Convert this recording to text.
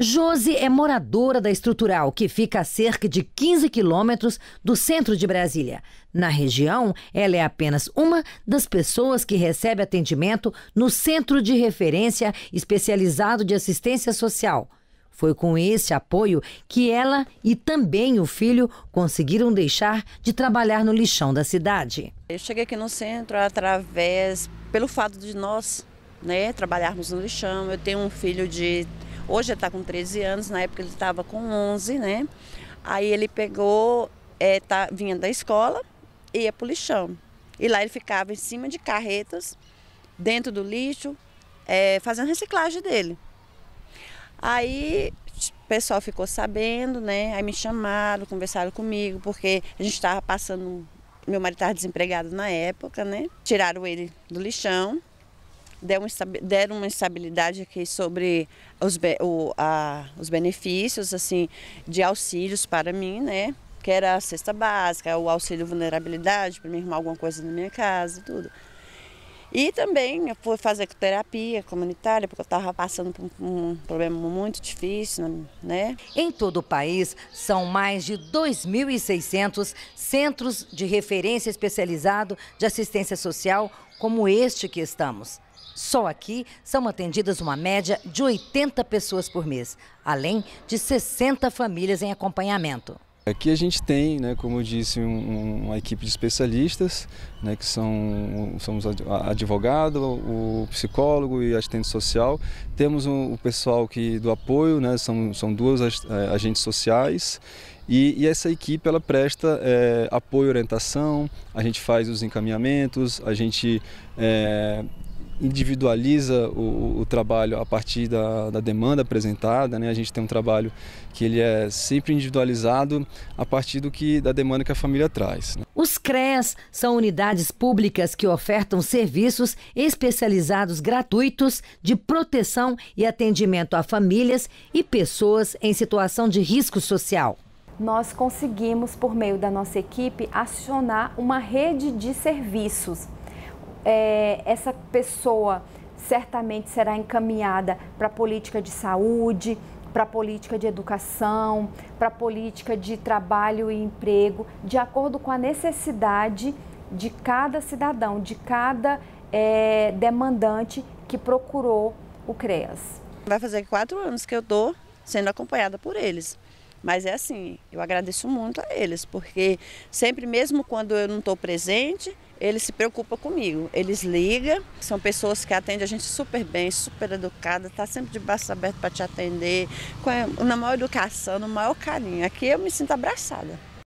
Josi é moradora da estrutural, que fica a cerca de 15 quilômetros do centro de Brasília. Na região, ela é apenas uma das pessoas que recebe atendimento no Centro de Referência Especializado de Assistência Social. Foi com esse apoio que ela e também o filho conseguiram deixar de trabalhar no lixão da cidade. Eu cheguei aqui no centro através, pelo fato de nós né, trabalharmos no lixão. Eu tenho um filho de Hoje ele está com 13 anos, na época ele estava com 11, né? Aí ele pegou, é, tá, vinha da escola e ia para o lixão. E lá ele ficava em cima de carretas, dentro do lixo, é, fazendo reciclagem dele. Aí o pessoal ficou sabendo, né? Aí me chamaram, conversaram comigo, porque a gente estava passando. Meu marido estava desempregado na época, né? Tiraram ele do lixão deram uma estabilidade aqui sobre os, o, a, os benefícios assim de auxílios para mim, né? Que era a cesta básica, o auxílio vulnerabilidade para me arrumar alguma coisa na minha casa e tudo. E também eu fui fazer terapia comunitária, porque eu estava passando por um problema muito difícil, né? Em todo o país, são mais de 2.600 centros de referência especializado de assistência social, como este que estamos. Só aqui são atendidas uma média de 80 pessoas por mês, além de 60 famílias em acompanhamento. Aqui a gente tem, né, como eu disse, um, uma equipe de especialistas, né, que são somos advogado, o psicólogo e assistente social. Temos um, o pessoal que do apoio, né, são, são duas é, agentes sociais e, e, essa equipe ela presta é, apoio e orientação, a gente faz os encaminhamentos, a gente é, individualiza o, o, trabalho a partir da, da demanda apresentada, né? A gente tem um trabalho que ele é sempre individualizado a partir do que da demanda que a família traz. Né? Os CREAS são unidades públicas que ofertam serviços especializados gratuitos de proteção e atendimento a famílias e pessoas em situação de risco social nós conseguimos, por meio da nossa equipe, acionar uma rede de serviços é, essa pessoa certamente será encaminhada para a política de saúde, para a política de educação, para a política de trabalho e emprego, de acordo com a necessidade de cada cidadão, de cada é, demandante que procurou o CREAS. Vai fazer quatro anos que eu estou sendo acompanhada por eles. Mas é assim, eu agradeço muito a eles, porque sempre, mesmo quando eu não estou presente, eles se preocupam comigo. Eles ligam, são pessoas que atendem a gente super bem, super educada, tá sempre de braços abertos para te atender, com a, na maior educação, no maior carinho. Aqui eu me sinto abraçada.